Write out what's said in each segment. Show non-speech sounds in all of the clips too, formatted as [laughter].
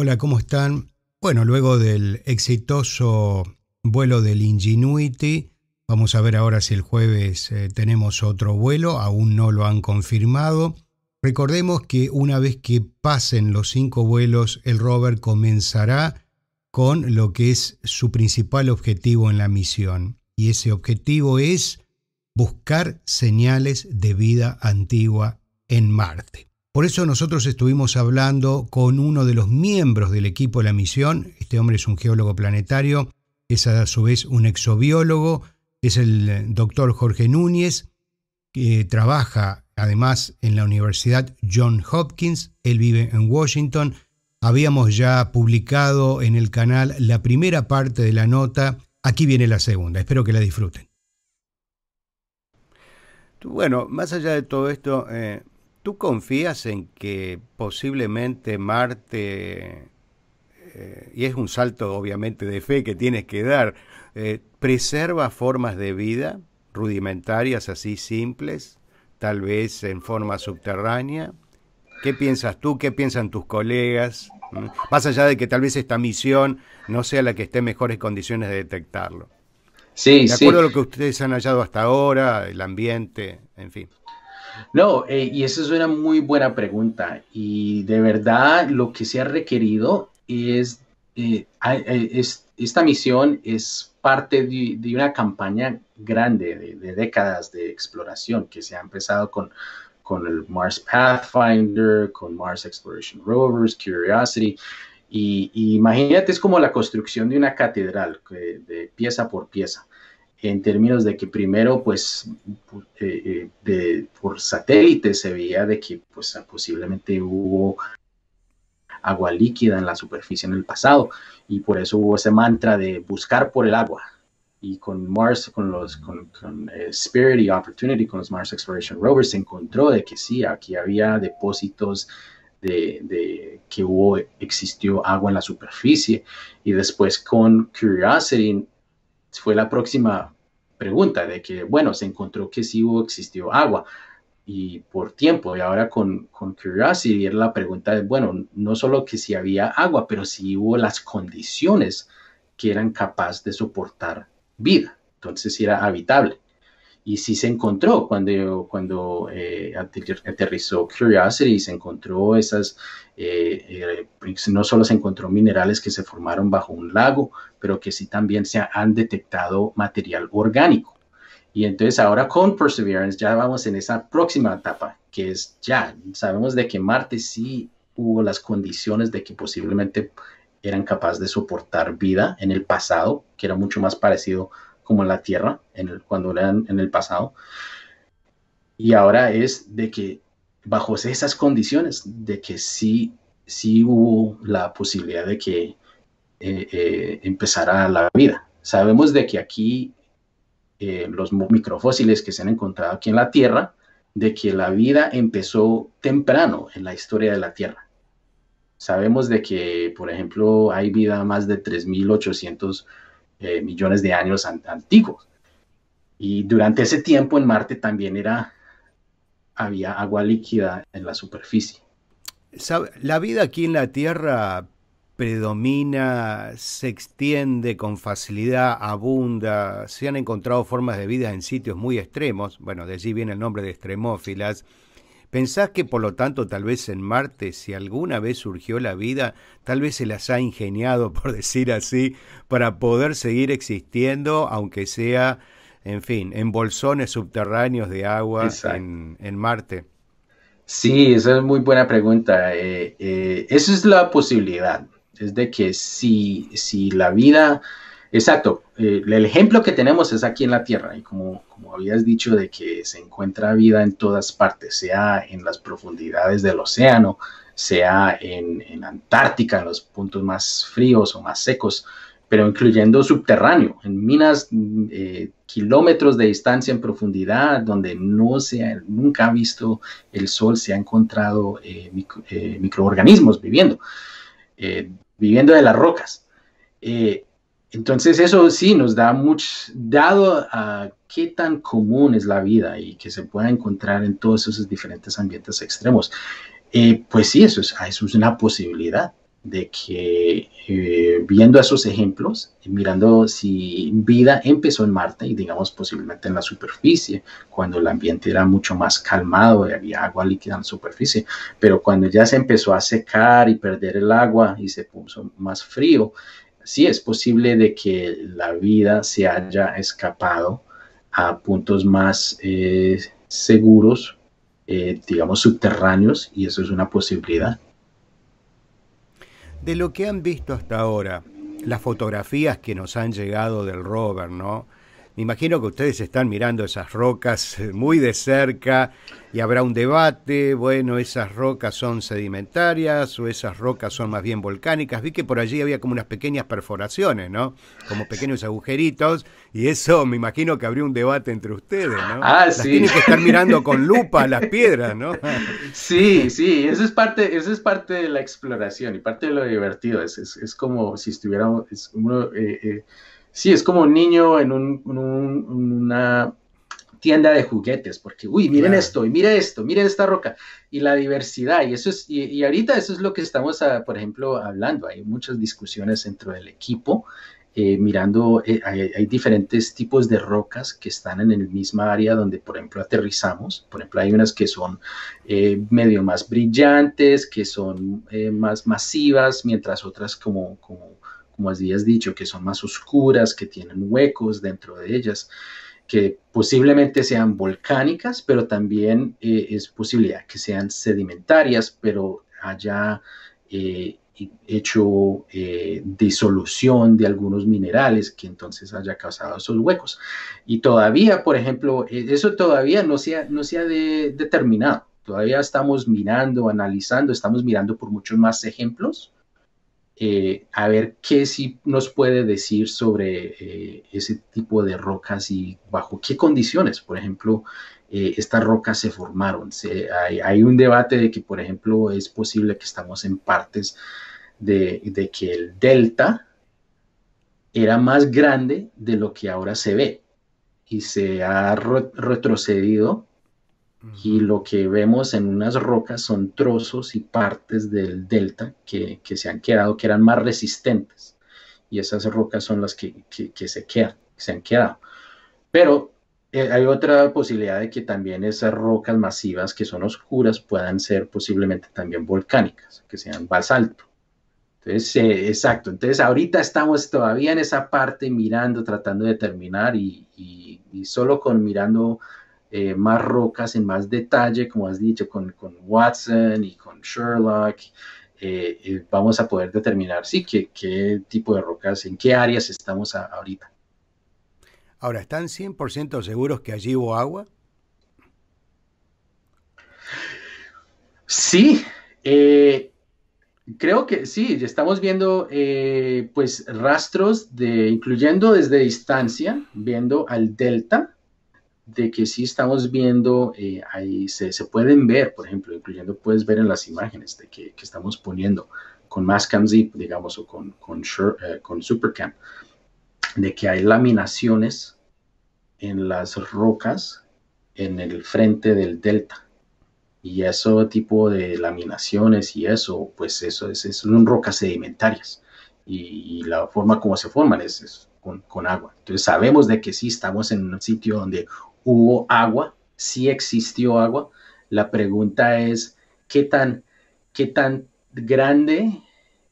Hola, ¿cómo están? Bueno, luego del exitoso vuelo del Ingenuity, vamos a ver ahora si el jueves eh, tenemos otro vuelo, aún no lo han confirmado. Recordemos que una vez que pasen los cinco vuelos, el rover comenzará con lo que es su principal objetivo en la misión. Y ese objetivo es buscar señales de vida antigua en Marte. Por eso nosotros estuvimos hablando con uno de los miembros del equipo de la misión, este hombre es un geólogo planetario, es a su vez un exobiólogo, es el eh, doctor Jorge Núñez, que trabaja además en la Universidad John Hopkins, él vive en Washington. Habíamos ya publicado en el canal la primera parte de la nota, aquí viene la segunda, espero que la disfruten. Bueno, más allá de todo esto, eh, ¿Tú confías en que posiblemente Marte, eh, y es un salto obviamente de fe que tienes que dar, eh, preserva formas de vida rudimentarias así simples, tal vez en forma subterránea? ¿Qué piensas tú? ¿Qué piensan tus colegas? ¿Mm? Más allá de que tal vez esta misión no sea la que esté en mejores condiciones de detectarlo. Sí, de acuerdo a lo que ustedes han hallado hasta ahora, el ambiente, en fin. No, eh, y esa es una muy buena pregunta. Y de verdad lo que se ha requerido es, eh, eh, esta misión es parte de, una campaña grande de, décadas de exploración que se ha empezado con, el Mars Pathfinder, con Mars Exploration Rovers, Curiosity. Y, imagínate, es como la construcción de una catedral de pieza por pieza en términos de que primero, pues, eh, eh, de, por satélite se veía de que pues, posiblemente hubo agua líquida en la superficie en el pasado y por eso hubo ese mantra de buscar por el agua y con Mars, con los con, eh, Spirit y Opportunity, con los Mars Exploration Rovers, se encontró de que sí, aquí había depósitos de, de, que hubo, existió agua en la superficie y después con Curiosity fue la próxima pregunta de que, bueno, se encontró que sí hubo, existió agua y por tiempo. Y ahora con, con Curiosity era la pregunta de, bueno, no solo que si había agua, pero si hubo las condiciones que eran capaces de soportar vida. Entonces, si era habitable y sí se encontró cuando, cuando eh, aterrizó Curiosity, se encontró esas, eh, eh, pues, no solo se encontró minerales que se formaron bajo un lago, pero que sí también se han detectado material orgánico. Y entonces ahora con Perseverance ya vamos en esa próxima etapa, que es ya, sabemos de que Marte sí hubo las condiciones de que posiblemente eran capaces de soportar vida en el pasado, que era mucho más parecido a como en la Tierra, en el, cuando eran en el pasado. Y ahora es de que bajo esas condiciones, de que sí, sí hubo la posibilidad de que eh, eh, empezara la vida. Sabemos de que aquí eh, los microfósiles que se han encontrado aquí en la Tierra, de que la vida empezó temprano en la historia de la Tierra. Sabemos de que, por ejemplo, hay vida más de 3.800 eh, millones de años antiguos. Y durante ese tiempo en Marte también era, había agua líquida en la superficie. La vida aquí en la Tierra predomina, se extiende con facilidad, abunda, se han encontrado formas de vida en sitios muy extremos, bueno, de allí viene el nombre de extremófilas, ¿Pensás que por lo tanto tal vez en Marte, si alguna vez surgió la vida, tal vez se las ha ingeniado, [laughs] por decir así, para poder seguir existiendo, aunque sea, en fin, en bolsones subterráneos de agua en, Marte? Sí, esa es muy buena pregunta. Eh, eh, esa es la posibilidad, es de que si, si la vida Exacto, eh, el ejemplo que tenemos es aquí en la Tierra y como, habías dicho de que se encuentra vida en todas partes, sea en las profundidades del océano, sea en, en Antártica, en los puntos más fríos o más secos, pero incluyendo subterráneo, en minas eh, kilómetros de distancia en profundidad, donde no se nunca ha visto el sol, se ha encontrado eh, microorganismos viviendo, viviendo de las rocas. Entonces eso sí nos da mucho, dado a qué tan común es la vida y que se pueda encontrar en todos esos diferentes ambientes extremos, eh, pues sí, eso es, una posibilidad de que eh, viendo esos ejemplos, mirando si vida empezó en Marte y digamos posiblemente en la superficie, cuando el ambiente era mucho más calmado y había agua líquida en la superficie, pero cuando ya se empezó a secar y perder el agua y se puso más frío, sí es posible de que la vida se haya escapado a puntos más eh, seguros, eh, digamos, subterráneos, y eso es una posibilidad. De lo que han visto hasta ahora, las fotografías que nos han llegado del rover, ¿no? Me imagino que ustedes están mirando esas rocas eh, muy de cerca y habrá un debate, bueno, esas rocas son sedimentarias o esas rocas son más bien volcánicas. Vi que por allí había como unas pequeñas perforaciones, ¿no? Como pequeños agujeritos y eso me imagino que habría un debate entre ustedes, ¿no? Ah, sí. Tienen que estar mirando [laughs] con lupa las piedras, ¿no? Sí, sí, eso es parte, eso es parte de la exploración y parte de lo divertido, es, es, como si estuviéramos, eh, eh, Sí, es como un niño en, una tienda de juguetes, porque, uy, miren esto, y mire esto, mire esta roca, y la diversidad, y eso es, y, ahorita eso es lo que estamos, ah, por ejemplo, hablando, hay muchas discusiones dentro del equipo, eh, mirando, eh, hay, diferentes tipos de rocas que están en el mismo área donde, por ejemplo, aterrizamos. Por ejemplo, hay unas que son eh, medio más brillantes, que son más masivas, mientras otras como, como como así has dicho, que son más oscuras, que tienen huecos dentro de ellas, que posiblemente sean volcánicas, pero también eh, es posibilidad que sean sedimentarias, pero haya eh, hecho eh, disolución de algunos minerales que entonces haya causado esos huecos. Y todavía, por ejemplo, eso todavía no se ha, no determinado. Todavía estamos mirando, analizando, estamos mirando por muchos más ejemplos eh, a ver qué sí nos puede decir sobre eh, ese tipo de rocas y bajo qué condiciones, por ejemplo, eh, estas rocas se formaron. hay, un debate de que, por ejemplo, es posible que estamos en partes de, que el delta era más grande de lo que ahora se ve y se ha retrocedido y lo que vemos en unas rocas son trozos y partes del delta que, que se han quedado, que eran más resistentes. Y esas rocas son las que, que, se, quedan, se han quedado. Pero eh, hay otra posibilidad de que también esas rocas masivas que son oscuras puedan ser posiblemente también volcánicas, que sean basalto. Entonces, eh, exacto. Entonces, ahorita estamos todavía en esa parte mirando, tratando de determinar y, y, y solo con mirando eh, más rocas en más detalle, como has dicho, con, Watson y con Sherlock, eh, vamos a poder determinar, sí, qué, qué, tipo de rocas, en qué áreas estamos ahorita. Ahora, ¿están 100% seguros que allí hubo agua? Sí, eh, creo que sí, estamos viendo pues rastros de, incluyendo desde distancia, viendo al delta, de que sí estamos viendo, eh, ahí se, pueden ver, por ejemplo, incluyendo puedes ver en las imágenes de que, estamos poniendo con Mascam Zip, digamos, o con, con, eh, Supercam, de que hay laminaciones en las rocas en el frente del delta. Y eso tipo de laminaciones y eso, pues eso es, son rocas sedimentarias. Y, la forma como se forman es, con, con, agua. Entonces sabemos de que sí estamos en un sitio donde hubo agua, sí existió agua. La pregunta es, ¿qué tan, qué tan grande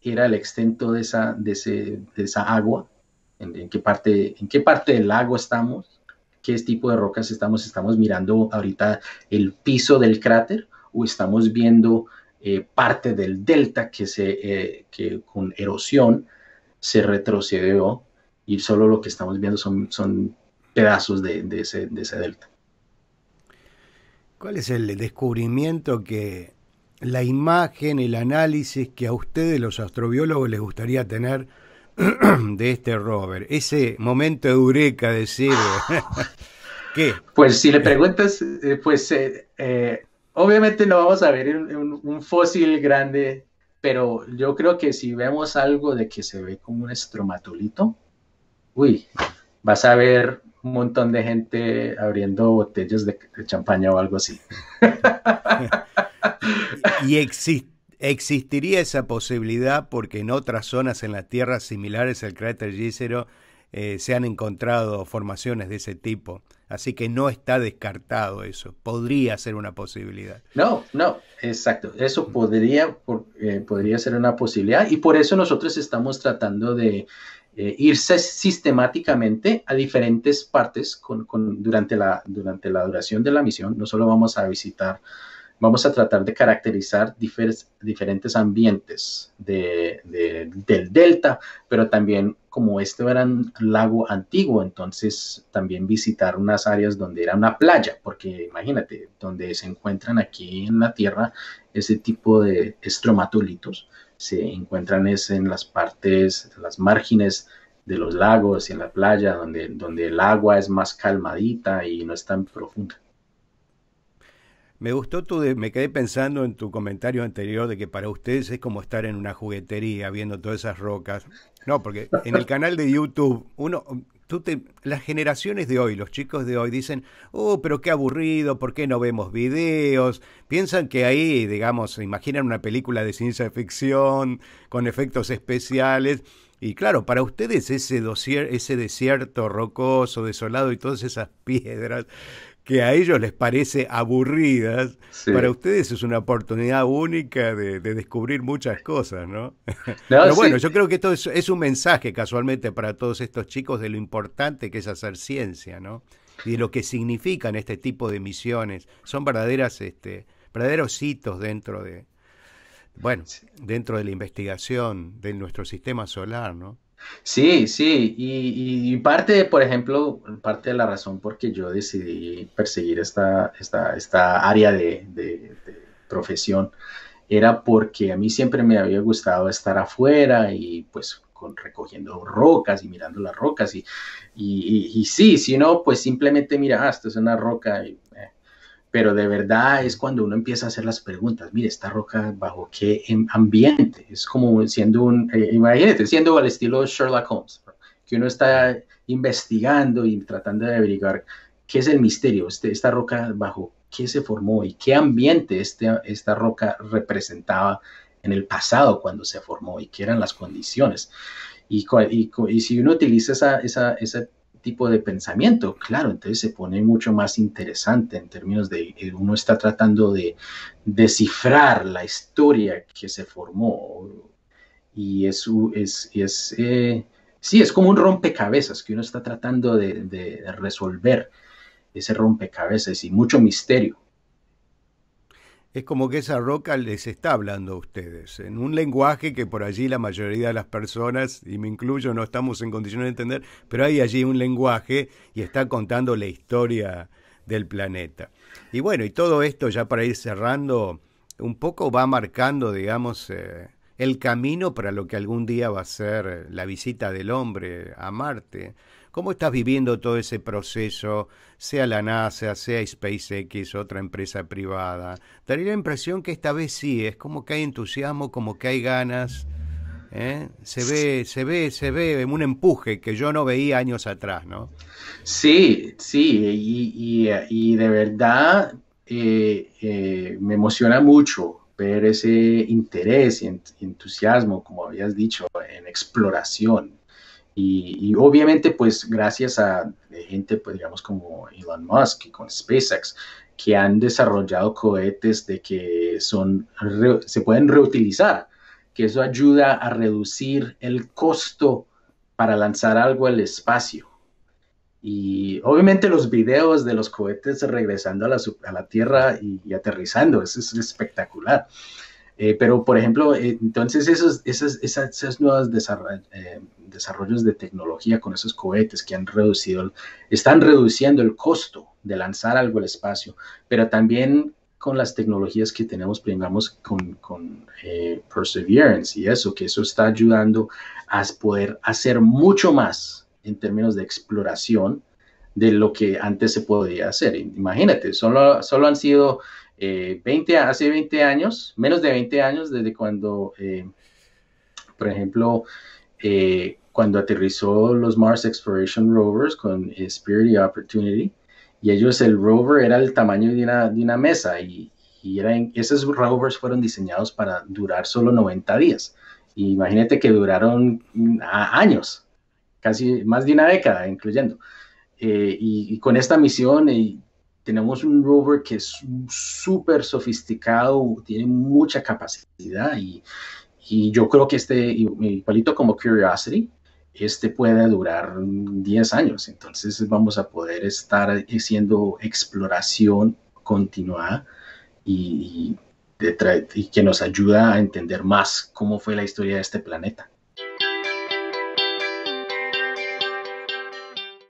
era el extento de esa, de, esa agua? ¿En, qué parte, ¿En qué parte del lago estamos? ¿Qué tipo de rocas estamos? ¿Estamos mirando ahorita el piso del cráter o estamos viendo eh, parte del delta que, se, eh, con erosión se retrocedió y solo lo que estamos viendo son, son pedazos de, de, ese, delta. ¿Cuál es el descubrimiento que la imagen, el análisis que a ustedes los astrobiólogos les gustaría tener [clears throat] de este rover? Ese momento de eureka de [laughs] ¿Qué? Pues si le preguntas, eh, pues eh, eh, obviamente no vamos a ver un, fósil grande, pero yo creo que si vemos algo de que se ve como un estromatolito, uy, vas a ver un montón de gente abriendo botellas de, champaña o algo así. [laughs] y existiría esa posibilidad porque en otras zonas en la Tierra similares al cráter Gícero eh, se han encontrado formaciones de ese tipo. Así que no está descartado eso. Podría ser una posibilidad. No, no, exacto. Eso podría, eh, podría ser una posibilidad. Y por eso nosotros estamos tratando de eh, irse sistemáticamente a diferentes partes con, durante, la, durante la duración de la misión. No solo vamos a visitar, vamos a tratar de caracterizar diferentes ambientes del delta, pero también como este era un lago antiguo, entonces también visitar unas áreas donde era una playa, porque imagínate, donde se encuentran aquí en la Tierra ese tipo de estromatolitos se encuentran es en las partes, las márgenes de los lagos y en la playa, donde, donde el agua es más calmadita y no es tan profunda. Me gustó tu, me quedé pensando en tu comentario anterior de que para ustedes es como estar en una juguetería viendo todas esas rocas. No, porque en el canal de YouTube uno las generaciones de hoy, los chicos de hoy dicen, oh, pero qué aburrido, ¿por qué no vemos videos? Piensan que ahí, digamos, imaginan una película de ciencia ficción con efectos especiales. Y claro, para ustedes ese desierto rocoso, desolado y todas esas piedras que a ellos les parece aburridas, para ustedes es una oportunidad única de, descubrir muchas cosas, ¿no? [laughs] [laughs] Pero bueno, yo creo que esto es, un mensaje casualmente para todos estos chicos de lo importante que es hacer ciencia, ¿no? Y de lo que significan este tipo de misiones. Son verdaderas, este, verdaderos hitos dentro de, bueno, dentro de la investigación de nuestro sistema solar, ¿no? Sí, sí, y, y, parte, por ejemplo, parte de la razón por que yo decidí perseguir esta, esta, esta área de, de, profesión era porque a mí siempre me había gustado estar afuera y pues con, recogiendo rocas y mirando las rocas y, y, y, sí, si no, pues simplemente mira, ah, esto es una roca y eh, pero de verdad es cuando uno empieza a hacer las preguntas, mire, esta roca bajo qué em, ambiente, es como siendo un, eh, imagínate, siendo al estilo Sherlock Holmes, que uno está investigando y tratando de averiguar qué es el misterio, este, esta roca bajo qué se formó y qué ambiente este, esta roca representaba en el pasado cuando se formó y qué eran las condiciones. Y, y, y si uno utiliza esa, esa, ese tipo de pensamiento, claro, entonces se pone mucho más interesante en términos de eh, uno está tratando de descifrar la historia que se formó y es, es, es eh, sí, es como un rompecabezas que uno está tratando de resolver ese rompecabezas y mucho misterio es como que esa roca les está hablando a ustedes, en un lenguaje que por allí la mayoría de las personas, y me incluyo, no estamos en condiciones de entender, pero hay allí un lenguaje y está contando la historia del planeta. Y bueno, y todo esto ya para ir cerrando, un poco va marcando, digamos, eh, el camino para lo que algún día va a ser la visita del hombre a Marte. ¿Cómo estás viviendo todo ese proceso, sea la NASA, sea SpaceX, otra empresa privada? Daría la impresión que esta vez sí, es como que hay entusiasmo, como que hay ganas. ¿eh? Se ve, se ve, se ve un empuje que yo no veía años atrás, ¿no? Sí, sí, y, de verdad eh, eh, me emociona mucho ver ese interés y entusiasmo, como habías dicho, en exploración. Y, obviamente, pues gracias a eh, gente, pues, digamos, como Elon Musk y con SpaceX, que han desarrollado cohetes de que son, se pueden reutilizar, que eso ayuda a reducir el costo para lanzar algo al espacio. Y obviamente los videos de los cohetes regresando a la, Tierra y, y aterrizando, eso es espectacular. Eh, pero, por ejemplo, eh, entonces esos, esos, eh, desarrollos de tecnología con esos cohetes que han reducido, están reduciendo el costo de lanzar algo al espacio, pero también con las tecnologías que tenemos, digamos, con, con Perseverance y eso, que eso está ayudando a poder hacer mucho más en términos de exploración de lo que antes se podía hacer. Imagínate, solo, solo han sido 20, eh, hace 20 años, menos de 20 años, desde cuando, eh, por ejemplo, eh, cuando aterrizó los Mars Exploration Rovers con Spirit y Opportunity, y ellos, el rover era el tamaño de una, mesa, y, eran, esos rovers fueron diseñados para durar solo 90 días. Y imagínate que duraron mm, años, casi más de una década, incluyendo. y, con esta misión, y tenemos un rover que es súper sofisticado, tiene mucha capacidad y, yo creo que este, igualito como Curiosity, este puede durar 10 años. Entonces vamos a poder estar haciendo exploración continuada y que nos ayuda a entender más cómo fue la historia de este planeta.